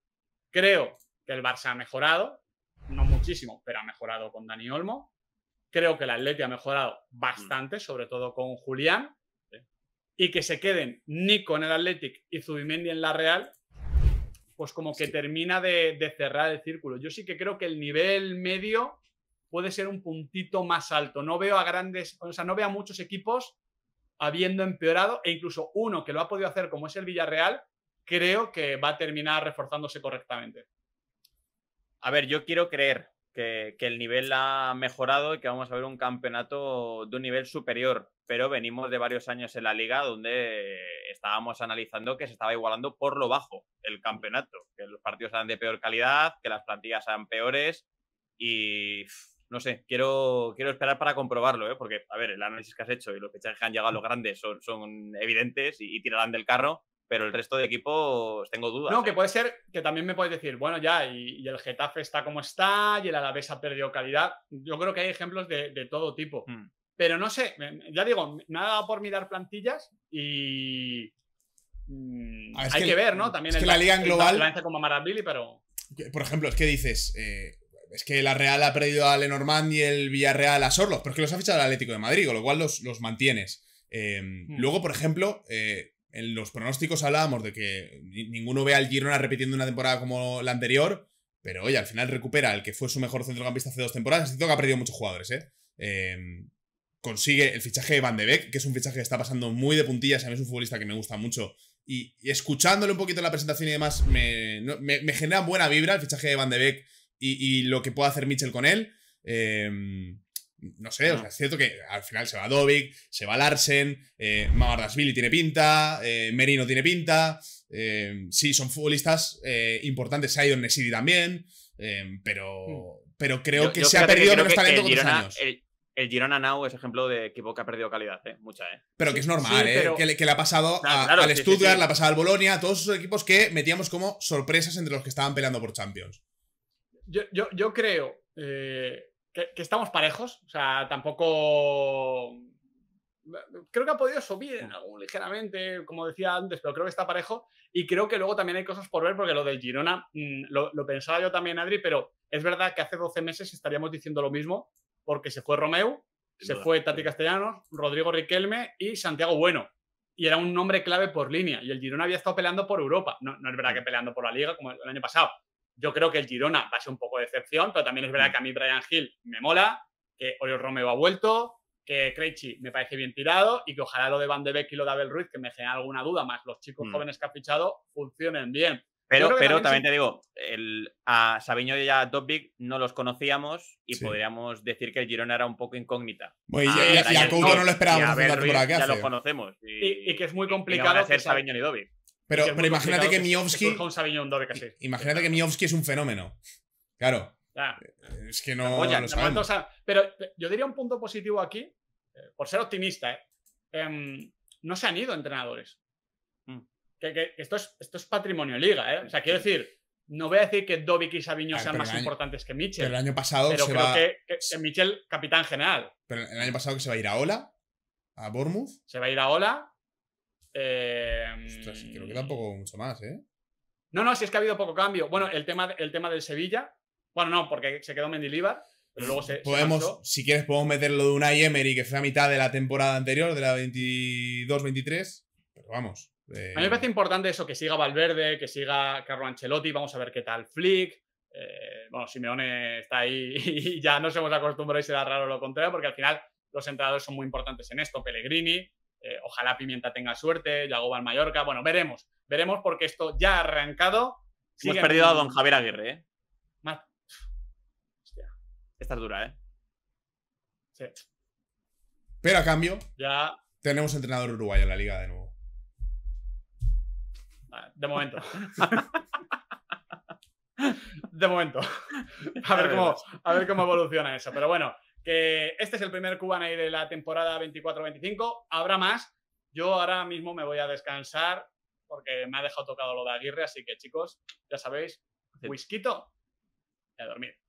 Creo que el Barça ha mejorado, no muchísimo, pero ha mejorado con Dani Olmo. Creo que el Atleti ha mejorado bastante, mm. sobre todo con Julián. ¿eh? Y que se queden Nico en el Athletic y Zubimendi en la Real, pues como que termina de cerrar el círculo. Yo sí que creo que el nivel medio puede ser un puntito más alto. No veo a grandes, o sea, no veo a muchos equipos habiendo empeorado e incluso uno que lo ha podido hacer como es el Villarreal, creo que va a terminar reforzándose correctamente. A ver, yo quiero creer que, que el nivel ha mejorado y que vamos a ver un campeonato de un nivel superior, pero venimos de varios años en la liga donde estábamos analizando que se estaba igualando por lo bajo el campeonato, que los partidos eran de peor calidad, que las plantillas eran peores y no sé, quiero, quiero esperar para comprobarlo, ¿eh? porque, a ver, el análisis que has hecho y los fichajes que han llegado los grandes son, evidentes y, tirarán del carro, pero el resto de equipos tengo dudas. No, ¿eh? que puede ser que también me puedes decir, bueno, ya, y, el Getafe está como está y el Alavés ha perdido calidad. Yo creo que hay ejemplos de, todo tipo. Hmm. Pero no sé, ya digo, nada por mirar plantillas y. Mm, ah, hay que, ver, ¿no? También es que la liga global. Como pero... Por ejemplo, es que dices, eh, es que la Real ha perdido a Lenormand y el Villarreal a Sorlos, pero es que los ha fichado el Atlético de Madrid, con lo cual los, los mantienes. Em, hmm. Luego, por ejemplo, eh, en los pronósticos hablábamos de que ninguno ve al Girona repitiendo una temporada como la anterior, pero oye, al final recupera el que fue su mejor centrocampista hace dos temporadas. así que ha perdido muchos jugadores, ¿eh? Em, consigue el fichaje de Van de Beek, que es un fichaje que está pasando muy de puntillas. A mí es un futbolista que me gusta mucho. Y, escuchándole un poquito la presentación y demás, me, me genera buena vibra el fichaje de Van de Beek y, lo que pueda hacer Mitchell con él. Eh, no sé, es cierto que al final se va Dovic, se va Larsen, eh, tiene pinta, eh, Merino tiene pinta. Eh, sí, son futbolistas importantes. Hmm. Se ha ido Nesidi también, pero, pero creo que se este ha perdido menos que el, Girona, años. El, Girona Now es ejemplo de equipo que ha perdido calidad, mucha, ¿eh? Pero que es normal, que, le, ha pasado al Stuttgart, le ha pasado al Bolonia, todos esos equipos que metíamos como sorpresas entre los que estaban peleando por Champions yo, creo eh, que, estamos parejos. O sea, tampoco. Creo que ha podido subir ligeramente, como decía antes, pero creo que está parejo. Y creo que luego también hay cosas por ver, porque lo del Girona mm, lo, pensaba yo también, Adri, pero es verdad que hace 12 meses estaríamos diciendo lo mismo, porque se fue Romeu, se fue Tati Castellanos, Rodrigo Riquelme y Santiago Bueno y era un nombre clave por línea. Y el Girona había estado peleando por Europa. No, no es verdad mm. que peleando por la Liga como el año pasado, yo creo que el Girona va a ser un poco de excepción, pero también es verdad mm. que a mí Brian Hill me mola, que Oriol Romeo ha vuelto, que Krejci me parece bien tirado y que ojalá lo de Van de Beek y lo de Abel Ruiz, que me genera alguna duda, más los chicos mm. jóvenes que ha fichado, funcionen bien. Pero, pero también, te digo, el, a Sabiño y a Dobbik no los conocíamos y podríamos decir que el Girona era un poco incógnita. Pues ah, y, a Couto no, lo esperábamos. ya los conocemos. Y, que es muy complicado. No van ser Sabiño y pero, imagínate que, imagínate que es un fenómeno. Claro. Eh, es que no. lo pero eh, yo diría un punto positivo aquí, eh, por ser optimista, em, no se han ido entrenadores. Mm. Que, esto, es, esto es patrimonio liga, O sea, quiero decir, no voy a decir que Dobik y Sabiño sean más importantes que Michel. Pero el año pasado creo que, que, capitán general. Pero el año pasado que se va a ir a Ola, a Bournemouth. Se va a ir a Ola creo em, que tampoco mucho más, ¿eh? No, no, si es que ha habido poco cambio. Bueno, el tema, el tema del Sevilla. Bueno, no, porque se quedó Mendilibar. Pero luego podemos, si quieres, podemos meterlo de una Emery que fue a mitad de la temporada anterior, de la 22-23. Pero vamos. A mí me eh, parece importante eso, que siga Valverde, que siga Carlo Ancelotti. Vamos a ver qué tal Flick. Eh, bueno, Simeone está ahí y ya nos hemos acostumbrado y será raro lo contrario, porque al final los entrenadores son muy importantes en esto. Pellegrini, eh, ojalá Pimienta tenga suerte, Yago Mallorca. Bueno, veremos, veremos porque esto ya ha arrancado. Hemos perdido a don Javier Aguirre, ¿eh? Hostia. Esta es dura, ¿eh? Sí. Pero a cambio, ya tenemos entrenador uruguayo en la liga de nuevo. De momento. de momento. A ver, a ver cómo evoluciona eso. Pero bueno, que este es el primer Cuban ahí de la temporada 24-25. Habrá más. Yo ahora mismo me voy a descansar porque me ha dejado tocado lo de Aguirre, así que chicos, ya sabéis, whisky y a dormir.